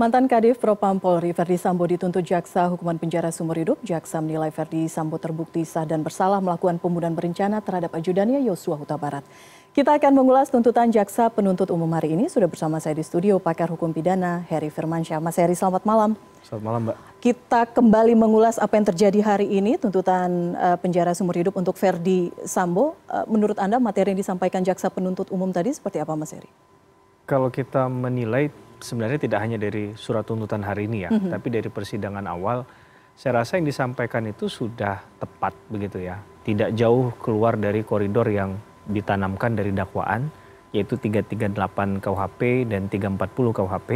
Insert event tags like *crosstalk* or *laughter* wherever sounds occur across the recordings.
Mantan Kadif Propam Polri Verdi Sambo dituntut jaksa hukuman penjara seumur hidup. Jaksa menilai Verdi Sambo terbukti sah dan bersalah melakukan pembunuhan berencana terhadap ajudannya Yosua Huta Barat. Kita akan mengulas tuntutan jaksa penuntut umum hari ini. Sudah bersama saya di studio pakar hukum pidana Heri Firmansyah. Mas Heri, selamat malam. Selamat malam, Mbak. Kita kembali mengulas apa yang terjadi hari ini, tuntutan eh, penjara seumur hidup untuk Verdi Sambo. Eh, menurut Anda materi yang disampaikan jaksa penuntut umum tadi seperti apa, Mas Heri? kalau kita menilai sebenarnya tidak hanya dari surat tuntutan hari ini ya, mm -hmm. tapi dari persidangan awal, saya rasa yang disampaikan itu sudah tepat begitu ya. Tidak jauh keluar dari koridor yang ditanamkan dari dakwaan, yaitu 338 KUHP dan 340 KUHP.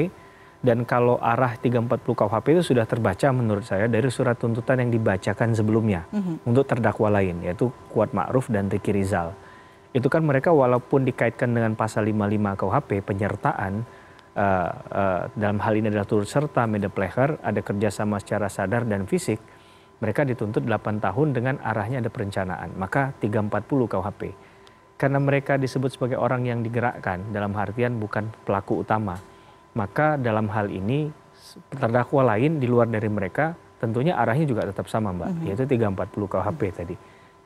Dan kalau arah 340 KUHP itu sudah terbaca menurut saya dari surat tuntutan yang dibacakan sebelumnya mm -hmm. untuk terdakwa lain, yaitu Kuat Ma'ruf dan Riki Rizal itu kan mereka walaupun dikaitkan dengan pasal 55 KUHP penyertaan uh, uh, dalam hal ini adalah turut serta media player ada kerjasama secara sadar dan fisik mereka dituntut 8 tahun dengan arahnya ada perencanaan maka 340 KUHP karena mereka disebut sebagai orang yang digerakkan dalam artian bukan pelaku utama maka dalam hal ini terdakwa lain di luar dari mereka tentunya arahnya juga tetap sama mbak mm -hmm. yaitu 340 KUHP mm -hmm. tadi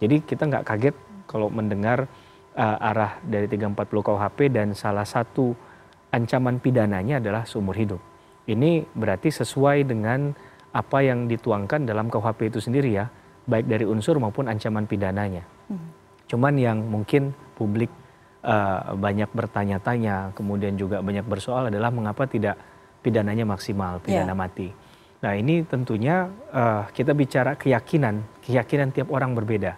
jadi kita nggak kaget kalau mendengar uh, arah dari 340 KUHP dan salah satu ancaman pidananya adalah seumur hidup. Ini berarti sesuai dengan apa yang dituangkan dalam KUHP itu sendiri ya, baik dari unsur maupun ancaman pidananya. Hmm. Cuman yang mungkin publik uh, banyak bertanya-tanya, kemudian juga banyak bersoal adalah mengapa tidak pidananya maksimal, ya. pidana yeah. mati. Nah ini tentunya uh, kita bicara keyakinan, keyakinan tiap orang berbeda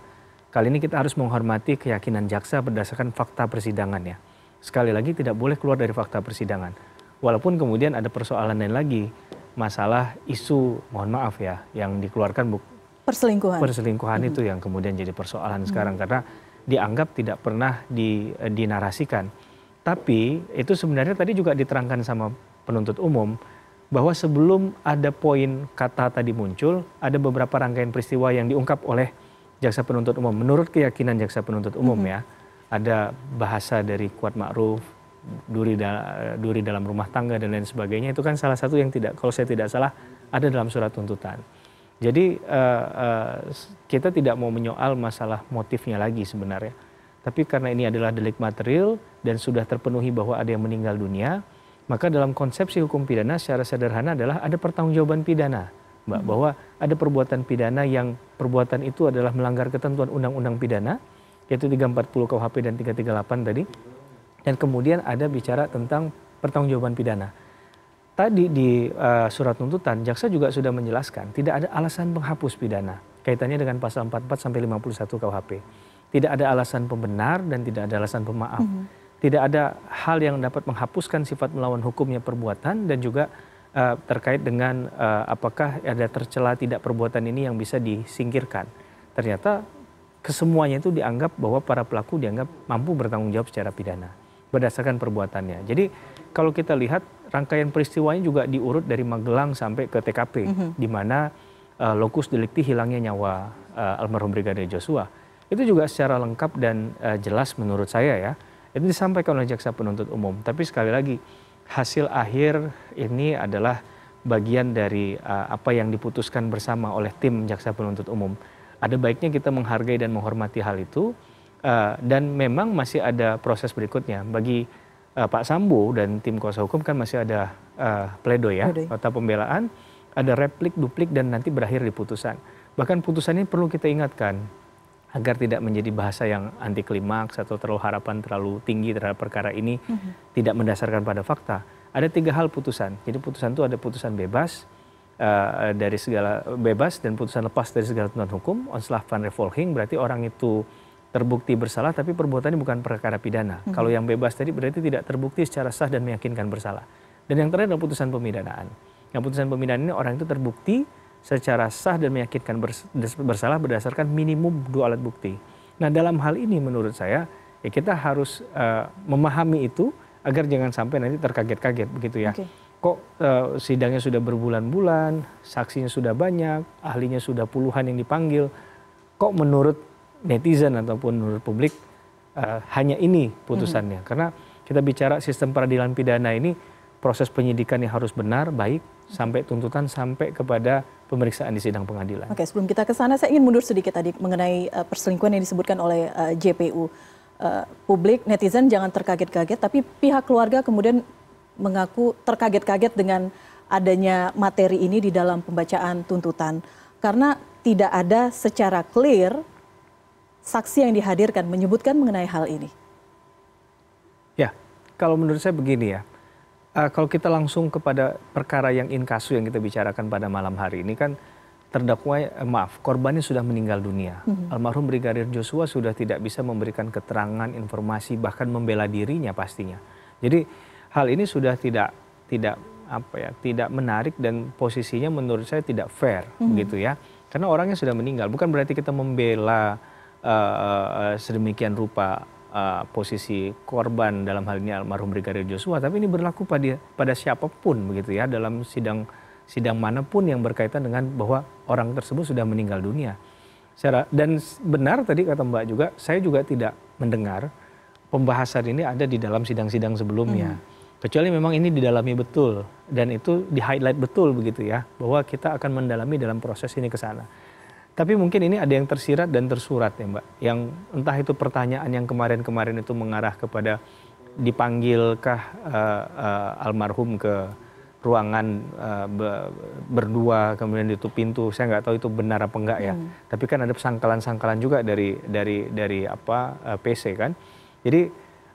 Kali ini kita harus menghormati keyakinan jaksa berdasarkan fakta persidangan ya. Sekali lagi tidak boleh keluar dari fakta persidangan. Walaupun kemudian ada persoalan lain lagi, masalah isu mohon maaf ya yang dikeluarkan bu perselingkuhan. Perselingkuhan hmm. itu yang kemudian jadi persoalan hmm. sekarang karena dianggap tidak pernah di, eh, dinarasikan. Tapi itu sebenarnya tadi juga diterangkan sama penuntut umum bahwa sebelum ada poin kata tadi muncul, ada beberapa rangkaian peristiwa yang diungkap oleh jaksa penuntut umum. Menurut keyakinan jaksa penuntut umum mm -hmm. ya, ada bahasa dari kuat ma'ruf, duri, da, duri dalam rumah tangga dan lain sebagainya itu kan salah satu yang tidak kalau saya tidak salah ada dalam surat tuntutan. Jadi uh, uh, kita tidak mau menyoal masalah motifnya lagi sebenarnya. Tapi karena ini adalah delik material dan sudah terpenuhi bahwa ada yang meninggal dunia, maka dalam konsepsi hukum pidana secara sederhana adalah ada pertanggungjawaban pidana. Mbak, hmm. bahwa ada perbuatan pidana yang perbuatan itu adalah melanggar ketentuan undang-undang pidana, yaitu 340 KUHP dan 338 tadi. Dan kemudian ada bicara tentang pertanggungjawaban pidana. Tadi di uh, surat tuntutan, jaksa juga sudah menjelaskan tidak ada alasan menghapus pidana kaitannya dengan pasal 44 sampai 51 KUHP. Tidak ada alasan pembenar dan tidak ada alasan pemaaf. Mm -hmm. Tidak ada hal yang dapat menghapuskan sifat melawan hukumnya perbuatan dan juga uh, terkait dengan uh, apakah ada tercela tidak perbuatan ini yang bisa disingkirkan. Ternyata kesemuanya itu dianggap bahwa para pelaku dianggap mampu bertanggung jawab secara pidana berdasarkan perbuatannya. Jadi kalau kita lihat rangkaian peristiwanya juga diurut dari Magelang sampai ke TKP mm -hmm. di mana uh, eh, lokus delikti hilangnya nyawa uh, almarhum Brigadir Joshua. Itu juga secara lengkap dan uh, jelas menurut saya ya. Itu disampaikan oleh jaksa penuntut umum. Tapi sekali lagi hasil akhir ini adalah bagian dari uh, apa yang diputuskan bersama oleh tim jaksa penuntut umum. Ada baiknya kita menghargai dan menghormati hal itu uh, dan memang masih ada proses berikutnya bagi uh, Pak Sambo dan tim kuasa hukum kan masih ada uh, pledoi ya, atau pembelaan, ada replik, duplik dan nanti berakhir di putusan. Bahkan putusan ini perlu kita ingatkan agar tidak menjadi bahasa yang anti klimaks atau terlalu harapan terlalu tinggi terhadap perkara ini mm-hmm. tidak mendasarkan pada fakta. Ada tiga hal putusan. Jadi putusan itu ada putusan bebas uh, dari segala bebas dan putusan lepas dari segala tuntutan hukum. Onslah van revolving berarti orang itu terbukti bersalah tapi perbuatannya bukan perkara pidana. Mm-hmm. Kalau yang bebas tadi berarti tidak terbukti secara sah dan meyakinkan bersalah. Dan yang terakhir adalah putusan pemidanaan. Yang putusan pemidanaan ini orang itu terbukti secara sah dan meyakinkan bersalah berdasarkan minimum dua alat bukti. Nah dalam hal ini menurut saya ya kita harus uh, memahami itu agar jangan sampai nanti terkaget-kaget begitu ya. Okay. Kok uh, sidangnya sudah berbulan-bulan, saksinya sudah banyak, ahlinya sudah puluhan yang dipanggil, kok menurut netizen ataupun menurut publik uh, hanya ini putusannya? Mm -hmm. Karena kita bicara sistem peradilan pidana ini proses penyidikan yang harus benar, baik, sampai tuntutan sampai kepada pemeriksaan di sidang pengadilan. Oke, sebelum kita ke sana, saya ingin mundur sedikit tadi mengenai uh, perselingkuhan yang disebutkan oleh uh, eh, JPU. Uh, eh, publik, netizen jangan terkaget-kaget, tapi pihak keluarga kemudian mengaku terkaget-kaget dengan adanya materi ini di dalam pembacaan tuntutan karena tidak ada secara clear saksi yang dihadirkan menyebutkan mengenai hal ini. Ya, kalau menurut saya begini ya, Uh, kalau kita langsung kepada perkara yang inkasu yang kita bicarakan pada malam hari ini kan terdakwa eh, maaf korbannya sudah meninggal dunia. hmm Almarhum Brigadir Joshua sudah tidak bisa memberikan keterangan, informasi bahkan membela dirinya pastinya. Jadi hal ini sudah tidak tidak apa ya, tidak menarik dan posisinya menurut saya tidak fair mm-hmm. begitu ya. Karena orangnya sudah meninggal, bukan berarti kita membela uh, sedemikian rupa uh, posisi korban dalam hal ini almarhum Brigadir Joshua, tapi ini berlaku pada pada siapapun begitu ya dalam sidang sidang manapun yang berkaitan dengan bahwa orang tersebut sudah meninggal dunia. Secara, Dan benar tadi kata Mbak juga, saya juga tidak mendengar pembahasan ini ada di dalam sidang-sidang sebelumnya. Hmm. Kecuali memang ini didalami betul dan itu di highlight betul begitu ya bahwa kita akan mendalami dalam proses ini ke sana. Tapi mungkin ini ada yang tersirat dan tersurat ya Mbak. Yang entah itu pertanyaan yang kemarin-kemarin itu mengarah kepada dipanggilkah uh, uh, almarhum ke ruangan uh, be, berdua kemudian ditutup pintu. Saya nggak tahu itu benar apa enggak ya. Hmm. Tapi kan ada sangkalan-sangkalan juga dari dari dari apa uh, PC kan. Jadi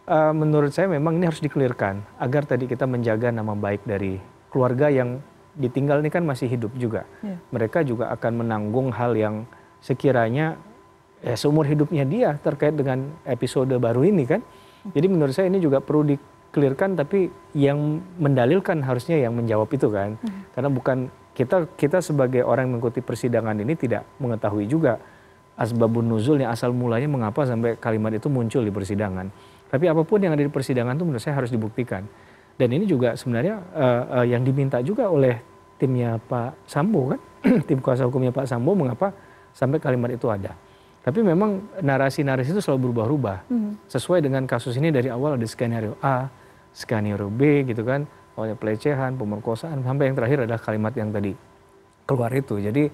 uh, menurut saya memang ini harus dikelirkan agar tadi kita menjaga nama baik dari keluarga yang ditinggal ini kan masih hidup juga. Ya. Mereka juga akan menanggung hal yang sekiranya ya seumur hidupnya dia terkait dengan episode baru ini kan. Hmm. Jadi menurut saya ini juga perlu dikelirkan tapi yang mendalilkan harusnya yang menjawab itu kan. Hmm. Karena bukan kita kita sebagai orang yang mengikuti persidangan ini tidak mengetahui juga asbabun nuzulnya asal mulanya mengapa sampai kalimat itu muncul di persidangan. Tapi apapun yang ada di persidangan itu menurut saya harus dibuktikan. Dan ini juga sebenarnya uh, uh, yang diminta juga oleh timnya Pak Sambo kan, *clears throat* tim kuasa hukumnya Pak Sambo mengapa sampai kalimat itu ada. Tapi memang narasi-narasi itu selalu berubah-ubah. Hmm. Sesuai dengan kasus ini dari awal ada skenario A, skenario B gitu kan, awalnya pelecehan, pemerkosaan, sampai yang terakhir adalah kalimat yang tadi keluar itu. Jadi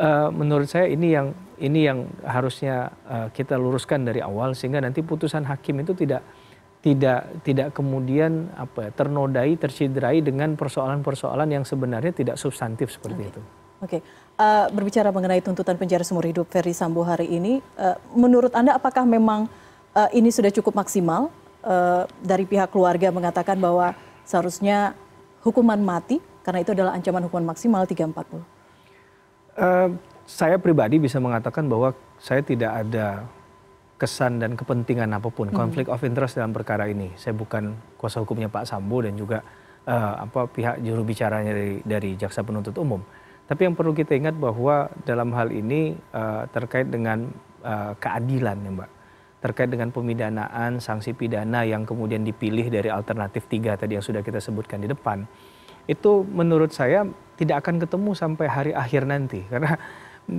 uh, menurut saya ini yang ini yang harusnya uh, kita luruskan dari awal sehingga nanti putusan hakim itu tidak tidak tidak kemudian apa ternodai tercidrai dengan persoalan-persoalan yang sebenarnya tidak substantif seperti okay. itu. Oke, okay. uh, eh, berbicara mengenai tuntutan penjara seumur hidup Ferry Sambo hari ini, uh, menurut anda apakah memang uh, ini sudah cukup maksimal uh, dari pihak keluarga mengatakan bahwa seharusnya hukuman mati karena itu adalah ancaman hukuman maksimal 340? Uh, saya pribadi bisa mengatakan bahwa saya tidak ada kesan dan kepentingan apapun. Hmm. Konflik of interest dalam perkara ini. Saya bukan kuasa hukumnya Pak Sambo dan juga uh, apa pihak juru bicaranya dari, dari jaksa penuntut umum. Tapi yang perlu kita ingat bahwa dalam hal ini uh, terkait dengan uh, keadilan ya Mbak. Terkait dengan pemidanaan, sanksi pidana yang kemudian dipilih dari alternatif tiga tadi yang sudah kita sebutkan di depan. Itu menurut saya tidak akan ketemu sampai hari akhir nanti. Karena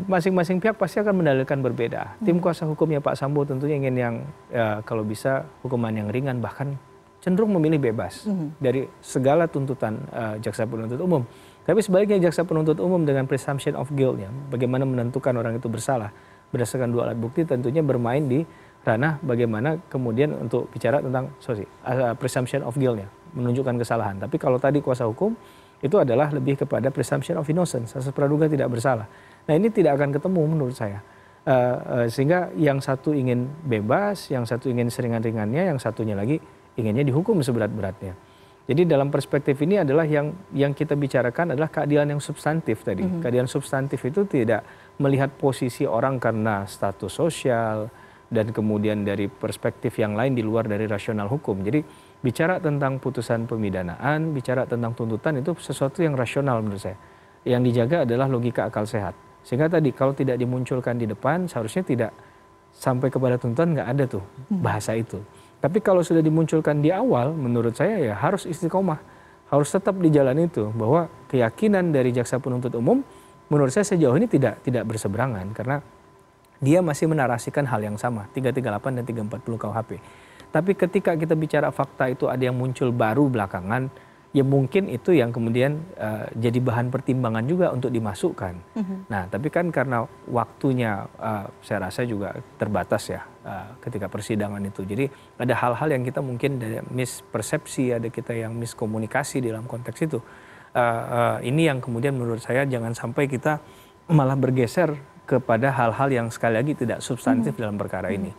masing-masing pihak pasti akan mendalilkan berbeda. Hmm. Tim kuasa hukumnya Pak Sambo tentunya ingin yang ya, kalau bisa hukuman yang ringan bahkan cenderung memilih bebas hmm dari segala tuntutan uh, jaksa penuntut umum. Tapi sebaliknya jaksa penuntut umum dengan presumption of guilt guiltnya, bagaimana menentukan orang itu bersalah berdasarkan dua alat bukti tentunya bermain di ranah bagaimana kemudian untuk bicara tentang sorry, uh, presumption of guilt guiltnya menunjukkan kesalahan. Tapi kalau tadi kuasa hukum itu adalah lebih kepada presumption of innocence, asas praduga tidak bersalah. Nah ini tidak akan ketemu menurut saya. Uh, uh, sehingga yang satu ingin bebas, yang satu ingin seringan-ringannya, yang satunya lagi inginnya dihukum seberat-beratnya. Jadi dalam perspektif ini adalah yang yang kita bicarakan adalah keadilan yang substantif tadi. Mm-hmm. Keadilan substantif itu tidak melihat posisi orang karena status sosial dan kemudian dari perspektif yang lain di luar dari rasional hukum. Jadi bicara tentang putusan pemidanaan, bicara tentang tuntutan itu sesuatu yang rasional menurut saya. Yang dijaga adalah logika akal sehat. Sehingga tadi kalau tidak dimunculkan di depan seharusnya tidak sampai kepada tuntutan nggak ada tuh hmm. bahasa itu. Tapi kalau sudah dimunculkan di awal menurut saya ya harus istiqomah. Harus tetap di jalan itu bahwa keyakinan dari jaksa penuntut umum menurut saya sejauh ini tidak tidak berseberangan karena dia masih menarasikan hal yang sama 338 dan 340 KUHP. Tapi ketika kita bicara fakta itu ada yang muncul baru belakangan ya mungkin itu yang kemudian uh, jadi bahan pertimbangan juga untuk dimasukkan. Mm-hmm. Nah, tapi kan karena waktunya uh, saya rasa juga terbatas ya uh, ketika persidangan itu. Jadi ada hal-hal yang kita mungkin ada mispersepsi, ada kita yang miskomunikasi dalam konteks itu. Uh, uh, ini yang kemudian menurut saya jangan sampai kita malah bergeser kepada hal-hal yang sekali lagi tidak substantif mm-hmm. dalam perkara mm-hmm. ini.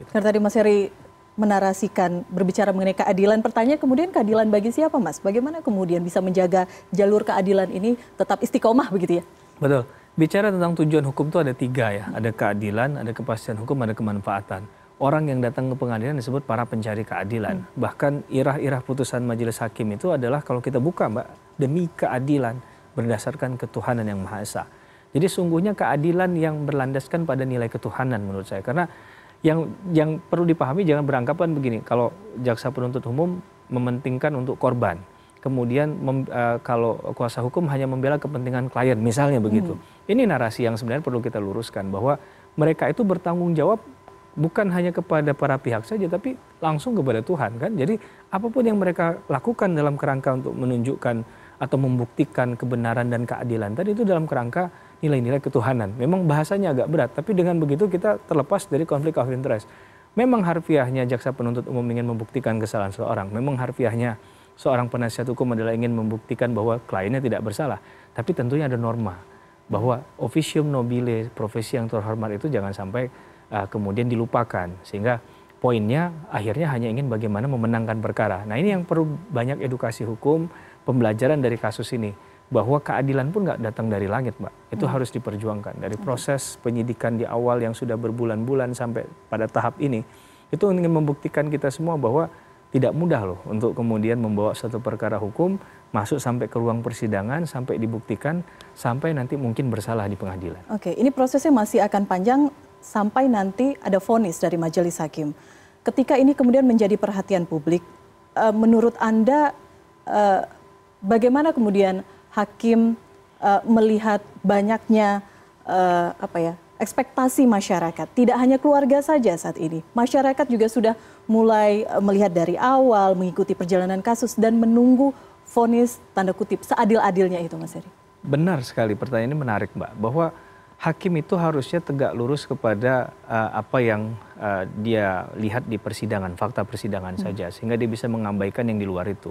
Gitu. Karena tadi Mas Heri menarasikan berbicara mengenai keadilan pertanyaan kemudian keadilan bagi siapa mas bagaimana kemudian bisa menjaga jalur keadilan ini tetap istiqomah begitu ya betul bicara tentang tujuan hukum itu ada tiga ya ada keadilan ada kepastian hukum ada kemanfaatan orang yang datang ke pengadilan disebut para pencari keadilan hmm. bahkan irah-irah putusan majelis hakim itu adalah kalau kita buka mbak demi keadilan berdasarkan ketuhanan yang maha esa jadi sungguhnya keadilan yang berlandaskan pada nilai ketuhanan menurut saya karena yang yang perlu dipahami jangan beranggapan begini kalau jaksa penuntut umum mementingkan untuk korban kemudian mem, uh, kalau kuasa hukum hanya membela kepentingan klien misalnya begitu hmm. ini narasi yang sebenarnya perlu kita luruskan bahwa mereka itu bertanggung jawab bukan hanya kepada para pihak saja tapi langsung kepada Tuhan kan jadi apapun yang mereka lakukan dalam kerangka untuk menunjukkan atau membuktikan kebenaran dan keadilan tadi itu dalam kerangka nilai-nilai ketuhanan. Memang bahasanya agak berat, tapi dengan begitu kita terlepas dari konflik of interest. Memang harfiahnya jaksa penuntut umum ingin membuktikan kesalahan seorang. Memang harfiahnya seorang penasihat hukum adalah ingin membuktikan bahwa kliennya tidak bersalah. Tapi tentunya ada norma bahwa officium nobile, profesi yang terhormat itu jangan sampai uh, kemudian dilupakan. Sehingga poinnya akhirnya hanya ingin bagaimana memenangkan perkara. Nah ini yang perlu banyak edukasi hukum, pembelajaran dari kasus ini bahwa keadilan pun nggak datang dari langit, Mbak. Itu hmm. harus diperjuangkan dari hmm. proses penyidikan di awal yang sudah berbulan-bulan sampai pada tahap ini. Itu ingin membuktikan kita semua bahwa tidak mudah loh untuk kemudian membawa satu perkara hukum masuk sampai ke ruang persidangan sampai dibuktikan sampai nanti mungkin bersalah di pengadilan. Oke, ini prosesnya masih akan panjang sampai nanti ada vonis dari majelis hakim. Ketika ini kemudian menjadi perhatian publik, eh, menurut Anda eh, bagaimana kemudian hakim uh, melihat banyaknya uh, apa ya ekspektasi masyarakat. Tidak hanya keluarga saja saat ini, masyarakat juga sudah mulai eh, melihat dari awal, mengikuti perjalanan kasus dan menunggu vonis tanda kutip seadil-adilnya itu, Mas Eri. Benar sekali pertanyaan ini menarik, Mbak, bahwa hakim itu harusnya tegak lurus kepada uh, apa yang uh, dia lihat di persidangan, fakta persidangan hmm. saja, sehingga dia bisa mengabaikan yang di luar itu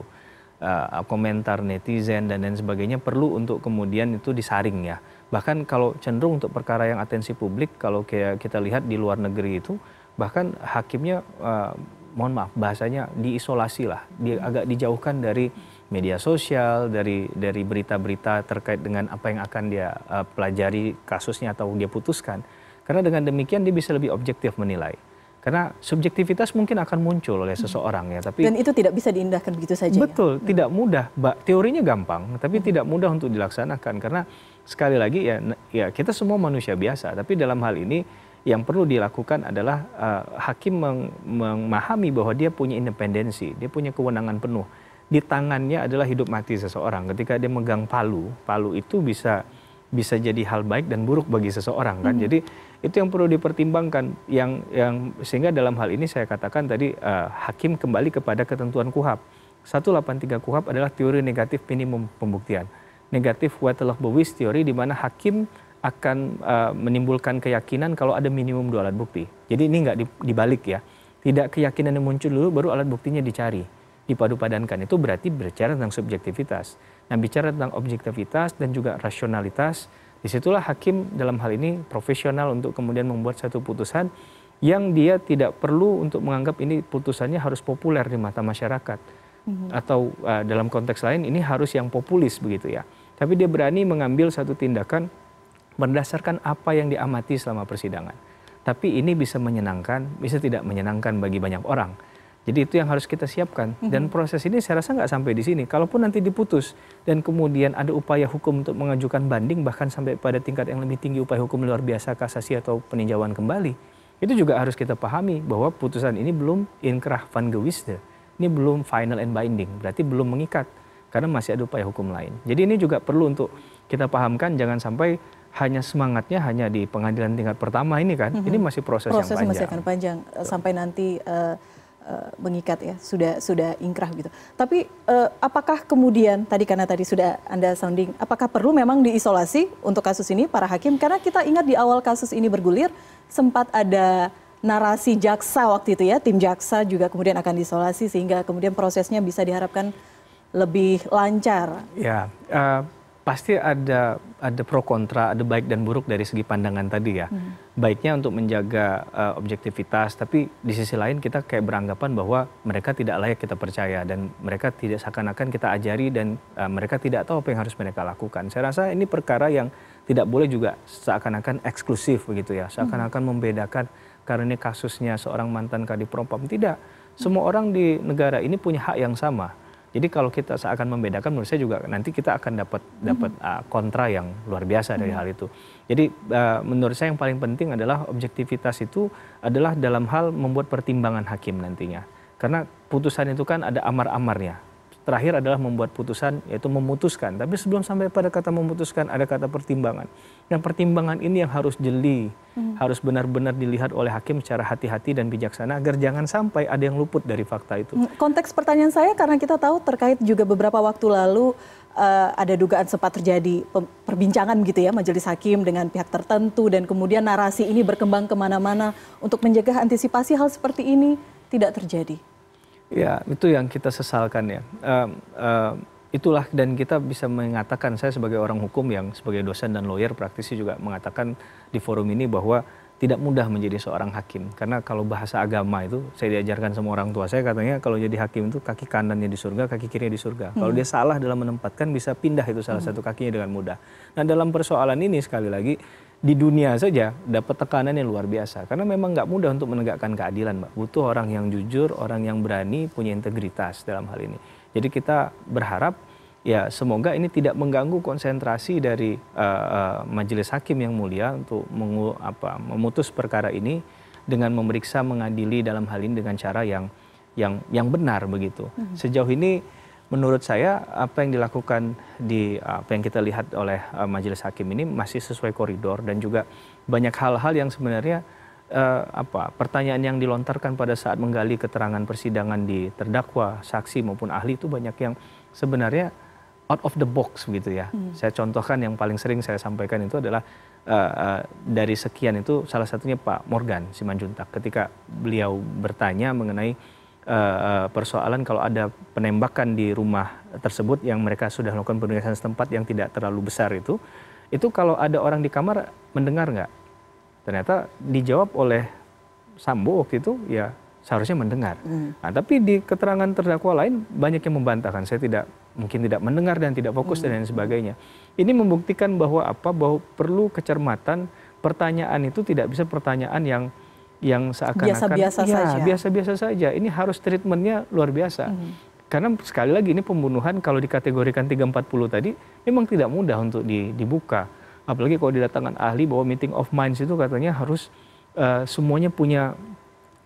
uh, komentar netizen dan lain sebagainya perlu untuk kemudian itu disaring ya. Bahkan kalau cenderung untuk perkara yang atensi publik kalau kayak kita lihat di luar negeri itu bahkan hakimnya uh, mohon maaf bahasanya diisolasi lah, di, agak dijauhkan dari media sosial, dari dari berita-berita terkait dengan apa yang akan dia uh, pelajari kasusnya atau dia putuskan. Karena dengan demikian dia bisa lebih objektif menilai. Karena subjektivitas mungkin akan muncul oleh mhm. seseorang ya, tapi dan itu tidak bisa diindahkan begitu saja. Ya? Betul, ya? tidak mudah. Teorinya gampang, tapi hmm. tidak mudah untuk dilaksanakan karena sekali lagi ya, ya kita semua manusia biasa, tapi dalam hal ini yang perlu dilakukan adalah uh, hakim memahami bahwa dia punya independensi, dia punya kewenangan penuh. Di tangannya adalah hidup mati seseorang. Ketika dia megang palu, palu itu bisa bisa jadi hal baik dan buruk bagi seseorang kan. Hmm. Jadi itu yang perlu dipertimbangkan yang yang sehingga dalam hal ini saya katakan tadi uh, hakim kembali kepada ketentuan KUHAP 183 KUHAP adalah teori negatif minimum pembuktian negatif Whitelove bewis teori di mana hakim akan uh, menimbulkan keyakinan kalau ada minimum dua alat bukti jadi ini nggak dibalik ya tidak keyakinan yang muncul dulu baru alat buktinya dicari dipadupadankan itu berarti bicara tentang subjektivitas nah bicara tentang objektivitas dan juga rasionalitas Disitulah hakim dalam hal ini profesional untuk kemudian membuat satu putusan yang dia tidak perlu untuk menganggap ini putusannya harus populer di mata masyarakat. Mhm. Atau uh, dalam konteks lain ini harus yang populis begitu ya. Tapi dia berani mengambil satu tindakan berdasarkan apa yang diamati selama persidangan. Tapi ini bisa menyenangkan, bisa tidak menyenangkan bagi banyak orang jadi itu yang harus kita siapkan. Dan mhm. proses ini saya rasa nggak sampai di sini. Kalaupun nanti diputus dan kemudian ada upaya hukum untuk mengajukan banding bahkan sampai pada tingkat yang lebih tinggi upaya hukum luar biasa kasasi atau peninjauan kembali. Itu juga harus kita pahami bahwa putusan ini belum inkrah van gewisde. Ini belum final and binding, berarti belum mengikat karena masih ada upaya hukum lain. Jadi ini juga perlu untuk kita pahamkan jangan sampai hanya semangatnya hanya di pengadilan tingkat pertama ini kan. Mm -hmm. Ini masih proses, proses yang panjang. Proses masih akan panjang so. sampai nanti uh, Eh, mengikat ya sudah sudah ingkrah gitu. Tapi uh, apakah kemudian tadi karena tadi sudah anda sounding, apakah perlu memang diisolasi untuk kasus ini para hakim? Karena kita ingat di awal kasus ini bergulir sempat ada narasi jaksa waktu itu ya, tim jaksa juga kemudian akan diisolasi sehingga kemudian prosesnya bisa diharapkan lebih lancar. Ya, uh, pasti ada ada pro kontra, ada baik dan buruk dari segi pandangan tadi ya. Hmm. Baiknya untuk menjaga uh, objektivitas, tapi di sisi lain kita kayak beranggapan bahwa mereka tidak layak kita percaya dan mereka tidak seakan-akan kita ajari dan uh, mereka tidak tahu apa yang harus mereka lakukan. Saya rasa ini perkara yang tidak boleh juga seakan-akan eksklusif begitu ya, hmm. seakan-akan membedakan karena ini kasusnya seorang mantan kadipropam tidak. Semua orang di negara ini punya hak yang sama jadi kalau kita seakan membedakan menurut saya juga nanti kita akan dapat mhm. dapat mm -hmm. uh, kontra yang luar biasa mm -hmm. dari mhm. hal itu. Jadi uh, menurut saya yang paling penting adalah objektivitas itu adalah dalam hal membuat pertimbangan hakim nantinya. Karena putusan itu kan ada amar-amarnya terakhir adalah membuat putusan yaitu memutuskan. Tapi sebelum sampai pada kata memutuskan ada kata pertimbangan. Dan nah, pertimbangan ini yang harus jeli, hmm. harus benar-benar dilihat oleh hakim secara hati-hati dan bijaksana agar jangan sampai ada yang luput dari fakta itu. Hmm, konteks pertanyaan saya karena kita tahu terkait juga beberapa waktu lalu uh, ada dugaan sempat terjadi perbincangan gitu ya majelis hakim dengan pihak tertentu dan kemudian narasi ini berkembang kemana-mana untuk menjaga antisipasi hal seperti ini tidak terjadi. Ya, itu yang kita sesalkan ya. Uh, uh, itulah dan kita bisa mengatakan saya sebagai orang hukum yang sebagai dosen dan lawyer praktisi juga mengatakan di forum ini bahwa tidak mudah menjadi seorang hakim karena kalau bahasa agama itu saya diajarkan sama orang tua saya katanya kalau jadi hakim itu kaki kanannya di surga kaki kirinya di surga hmm. kalau dia salah dalam menempatkan bisa pindah itu salah hmm. satu kakinya dengan mudah nah dalam persoalan ini sekali lagi di dunia saja dapat tekanan yang luar biasa karena memang nggak mudah untuk menegakkan keadilan mbak butuh orang yang jujur orang yang berani punya integritas dalam hal ini jadi kita berharap ya semoga ini tidak mengganggu konsentrasi dari uh, uh, majelis hakim yang mulia untuk mengu, apa, memutus perkara ini dengan memeriksa mengadili dalam hal ini dengan cara yang yang yang benar begitu mhm. sejauh ini menurut saya apa yang dilakukan di eh, apa yang kita lihat oleh uh, majelis hakim ini masih sesuai koridor dan juga banyak hal-hal yang sebenarnya uh, apa pertanyaan yang dilontarkan pada saat menggali keterangan persidangan di terdakwa, saksi maupun ahli itu banyak yang sebenarnya out of the box gitu ya. Hmm. Saya contohkan yang paling sering saya sampaikan itu adalah uh, uh, dari sekian itu salah satunya Pak Morgan Simanjuntak ketika beliau bertanya mengenai uh, persoalan kalau ada penembakan di rumah tersebut yang mereka sudah melakukan penugasan setempat yang tidak terlalu besar itu, itu kalau ada orang di kamar mendengar nggak? Ternyata dijawab oleh Sambo waktu itu ya seharusnya mendengar. Hmm. Nah, tapi di keterangan terdakwa lain banyak yang membantahkan. Saya tidak mungkin tidak mendengar dan tidak fokus dan hmm. lain sebagainya. Ini membuktikan bahwa apa? Bahwa perlu kecermatan pertanyaan itu tidak bisa pertanyaan yang yang seakan-akan biasa-biasa ya, saja. Biasa-biasa saja. Ini harus treatmentnya luar biasa. Hmm. Karena sekali lagi ini pembunuhan kalau dikategorikan 340 tadi memang tidak mudah untuk di, dibuka. Apalagi kalau didatangkan ahli bahwa meeting of minds itu katanya harus uh, semuanya punya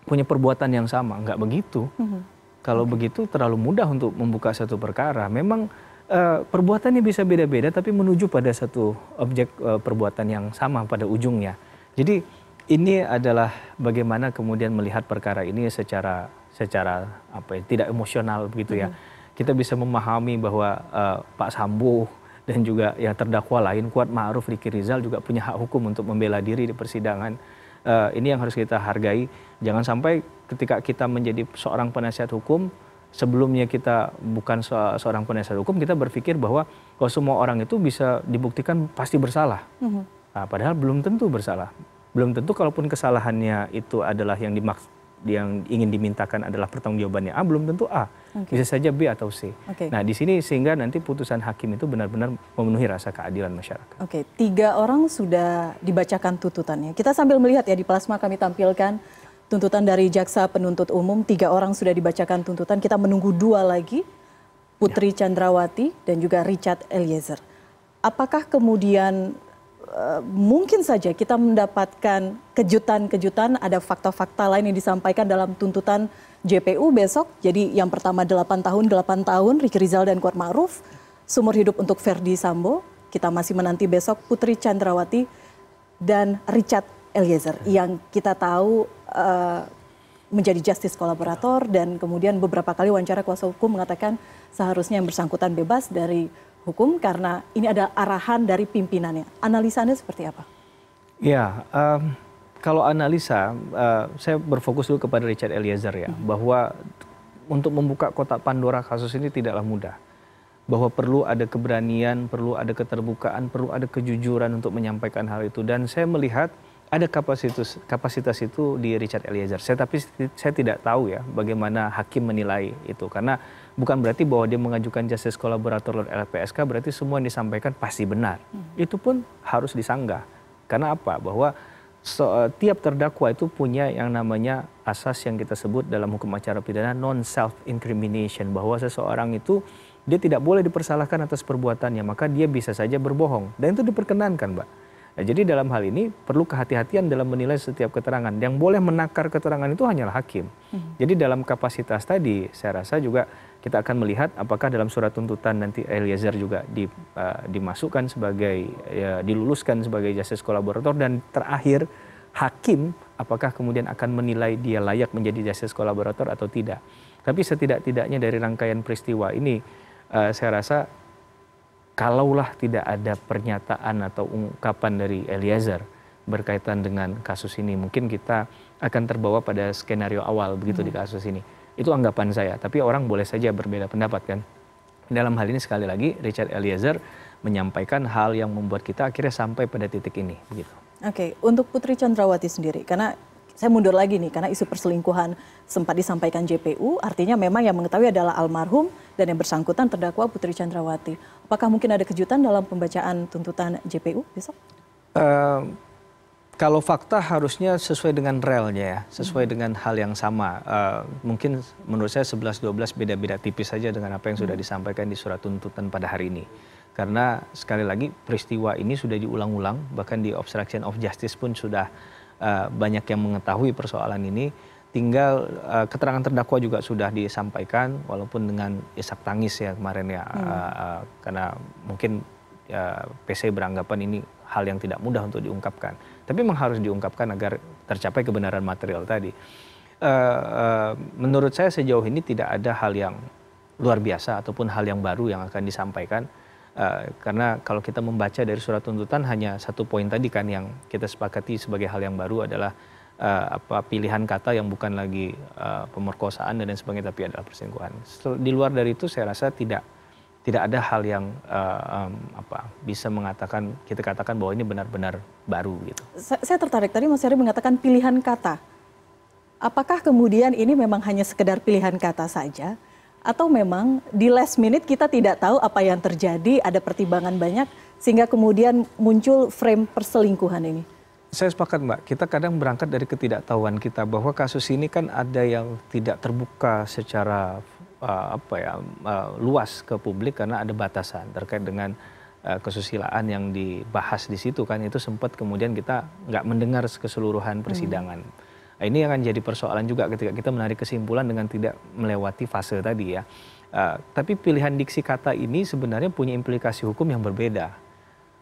punya perbuatan yang sama. Enggak begitu. Hmm. Kalau okay. begitu terlalu mudah untuk membuka satu perkara. Memang Uh, perbuatannya bisa beda-beda tapi menuju pada satu objek uh, perbuatan yang sama pada ujungnya. Jadi ini adalah bagaimana kemudian melihat perkara ini secara secara apa ya tidak emosional begitu ya. -hmm. Kita bisa memahami bahwa uh, Pak Sambo dan juga yang terdakwa lain kuat Ma'ruf Riki Rizal juga punya hak hukum untuk membela diri di persidangan. Uh, ini yang harus kita hargai. Jangan sampai ketika kita menjadi seorang penasihat hukum sebelumnya kita bukan se seorang penasihat hukum kita berpikir bahwa kalau oh, semua orang itu bisa dibuktikan pasti bersalah. Mm -hmm. nah, padahal belum tentu bersalah belum tentu kalaupun kesalahannya itu adalah yang dimaksud yang ingin dimintakan adalah pertanggungjawabannya A belum tentu A okay. bisa saja B atau C. Okay. Nah di sini sehingga nanti putusan hakim itu benar-benar memenuhi rasa keadilan masyarakat. Oke okay. tiga orang sudah dibacakan tuntutannya. Kita sambil melihat ya di plasma kami tampilkan tuntutan dari jaksa penuntut umum tiga orang sudah dibacakan tuntutan. Kita menunggu dua lagi Putri ya. Chandrawati dan juga Richard Eliezer. Apakah kemudian Eh, mungkin saja kita mendapatkan kejutan-kejutan ada fakta-fakta lain yang disampaikan dalam tuntutan JPU besok. Jadi yang pertama 8 tahun, 8 tahun Riki Rizal dan Kuat Ma'ruf, sumur hidup untuk Ferdi Sambo. Kita masih menanti besok Putri Chandrawati dan Richard Eliezer yang kita tahu uh, menjadi justice kolaborator dan kemudian beberapa kali wawancara kuasa hukum mengatakan seharusnya yang bersangkutan bebas dari hukum karena ini ada arahan dari pimpinannya. Analisanya seperti apa? Ya, um, kalau analisa, uh, saya berfokus dulu kepada Richard Eliezer ya, hmm. bahwa untuk membuka kotak Pandora kasus ini tidaklah mudah. Bahwa perlu ada keberanian, perlu ada keterbukaan, perlu ada kejujuran untuk menyampaikan hal itu. Dan saya melihat ada kapasitas kapasitas itu di Richard Eliezer. Saya tapi saya tidak tahu ya bagaimana hakim menilai itu karena bukan berarti bahwa dia mengajukan justice kolaborator lewat LPSK berarti semua yang disampaikan pasti benar. Hmm. Itu pun harus disanggah. Karena apa? Bahwa setiap eh, terdakwa itu punya yang namanya asas yang kita sebut dalam hukum acara pidana non self incrimination bahwa seseorang itu dia tidak boleh dipersalahkan atas perbuatannya maka dia bisa saja berbohong dan itu diperkenankan, Mbak. Nah, jadi dalam hal ini perlu kehati-hatian dalam menilai setiap keterangan. Yang boleh menakar keterangan itu hanyalah hakim. Hmm. Jadi dalam kapasitas tadi saya rasa juga kita akan melihat apakah dalam surat tuntutan nanti Eliezer juga di, uh, dimasukkan sebagai ya, diluluskan sebagai justice kolaborator dan terakhir hakim apakah kemudian akan menilai dia layak menjadi justice kolaborator atau tidak. Tapi setidak-tidaknya dari rangkaian peristiwa ini uh, saya rasa kalaulah tidak ada pernyataan atau ungkapan dari Eliezer berkaitan dengan kasus ini mungkin kita akan terbawa pada skenario awal begitu hmm. di kasus ini itu anggapan saya, tapi orang boleh saja berbeda pendapat kan. Dalam hal ini sekali lagi Richard Eliezer menyampaikan hal yang membuat kita akhirnya sampai pada titik ini begitu. Oke, okay. untuk Putri Chandrawati sendiri karena saya mundur lagi nih karena isu perselingkuhan sempat disampaikan JPU, artinya memang yang mengetahui adalah almarhum dan yang bersangkutan terdakwa Putri Chandrawati. Apakah mungkin ada kejutan dalam pembacaan tuntutan JPU besok? Uh, kalau fakta harusnya sesuai dengan relnya ya, sesuai hmm. dengan hal yang sama. Uh, mungkin menurut saya 11-12 beda-beda tipis saja dengan apa yang sudah hmm. disampaikan di surat tuntutan pada hari ini. Karena sekali lagi peristiwa ini sudah diulang-ulang, bahkan di obstruction of justice pun sudah uh, banyak yang mengetahui persoalan ini. Tinggal uh, keterangan terdakwa juga sudah disampaikan, walaupun dengan isak tangis ya kemarin ya, hmm. uh, uh, karena mungkin uh, PC beranggapan ini hal yang tidak mudah untuk diungkapkan. Tapi memang harus diungkapkan agar tercapai kebenaran material tadi. Uh, uh, menurut saya sejauh ini tidak ada hal yang luar biasa ataupun hal yang baru yang akan disampaikan. Uh, karena kalau kita membaca dari surat tuntutan hanya satu poin tadi kan yang kita sepakati sebagai hal yang baru adalah uh, apa pilihan kata yang bukan lagi uh, pemerkosaan dan sebagainya tapi adalah perselingkuhan. Di luar dari itu saya rasa tidak tidak ada hal yang uh, um, apa bisa mengatakan kita katakan bahwa ini benar-benar baru gitu. Saya, saya tertarik tadi Mas Heri mengatakan pilihan kata. Apakah kemudian ini memang hanya sekedar pilihan kata saja atau memang di last minute kita tidak tahu apa yang terjadi, ada pertimbangan banyak sehingga kemudian muncul frame perselingkuhan ini? Saya sepakat Mbak, kita kadang berangkat dari ketidaktahuan kita bahwa kasus ini kan ada yang tidak terbuka secara uh, apa ya uh, luas ke publik karena ada batasan terkait dengan uh, kesusilaan yang dibahas di situ kan itu sempat kemudian kita nggak mendengar keseluruhan persidangan. Hmm. Nah, ini akan jadi persoalan juga ketika kita menarik kesimpulan dengan tidak melewati fase tadi ya. Uh, tapi pilihan diksi kata ini sebenarnya punya implikasi hukum yang berbeda.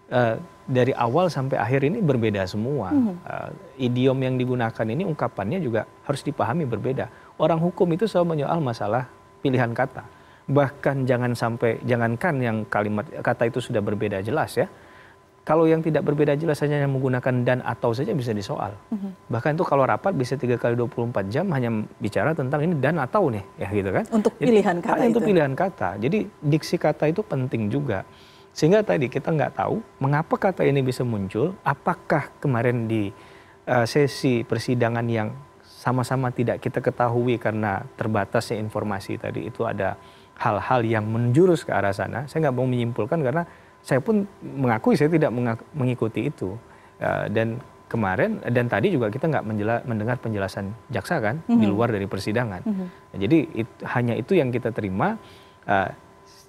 Uh, dari awal sampai akhir ini berbeda semua. Uh, idiom yang digunakan ini ungkapannya juga harus dipahami berbeda. Orang hukum itu selalu menyoal masalah pilihan kata. Bahkan jangan sampai jangankan yang kalimat kata itu sudah berbeda jelas ya. Kalau yang tidak berbeda jelas hanya yang menggunakan dan atau saja bisa disoal. Mm-hmm. Bahkan itu kalau rapat bisa 3 kali 24 jam hanya bicara tentang ini dan atau nih ya gitu kan. Untuk pilihan kata itu. Untuk pilihan kata. Jadi diksi kata itu penting juga. Sehingga tadi kita nggak tahu mengapa kata ini bisa muncul, apakah kemarin di uh, sesi persidangan yang sama-sama tidak kita ketahui karena terbatasnya informasi tadi itu ada hal-hal yang menjurus ke arah sana. Saya nggak mau menyimpulkan karena saya pun mengakui saya tidak mengikuti itu. Eh, dan kemarin dan tadi juga kita nggak mendengar penjelasan jaksa kan mm -hmm. di mhm. luar dari persidangan. Mm -hmm. jadi it, hanya itu yang kita terima. Eh,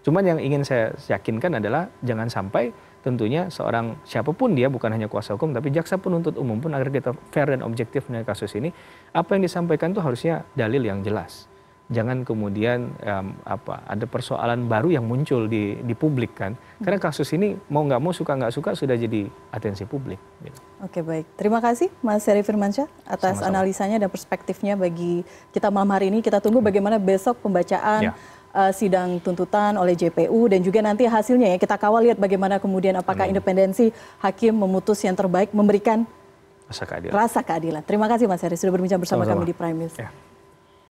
cuman yang ingin saya yakinkan adalah jangan sampai tentunya seorang siapapun dia bukan hanya kuasa hukum tapi jaksa penuntut umum pun agar kita fair dan objektif dengan kasus ini apa yang disampaikan itu harusnya dalil yang jelas jangan kemudian um, apa ada persoalan baru yang muncul di di publik kan karena kasus ini mau nggak mau suka nggak suka sudah jadi atensi publik. Gitu. Oke baik terima kasih Mas Heri Firmansyah atas Sama-sama. analisanya dan perspektifnya bagi kita malam hari ini kita tunggu bagaimana besok pembacaan. Ya uh, sidang tuntutan oleh JPU dan juga nanti hasilnya ya kita kawal lihat bagaimana kemudian apakah Amin. independensi hakim memutus yang terbaik memberikan rasa keadilan. Rasa keadilan. Terima kasih Mas Heri sudah berbincang bersama Sama-sama. kami di Prime News. Ya.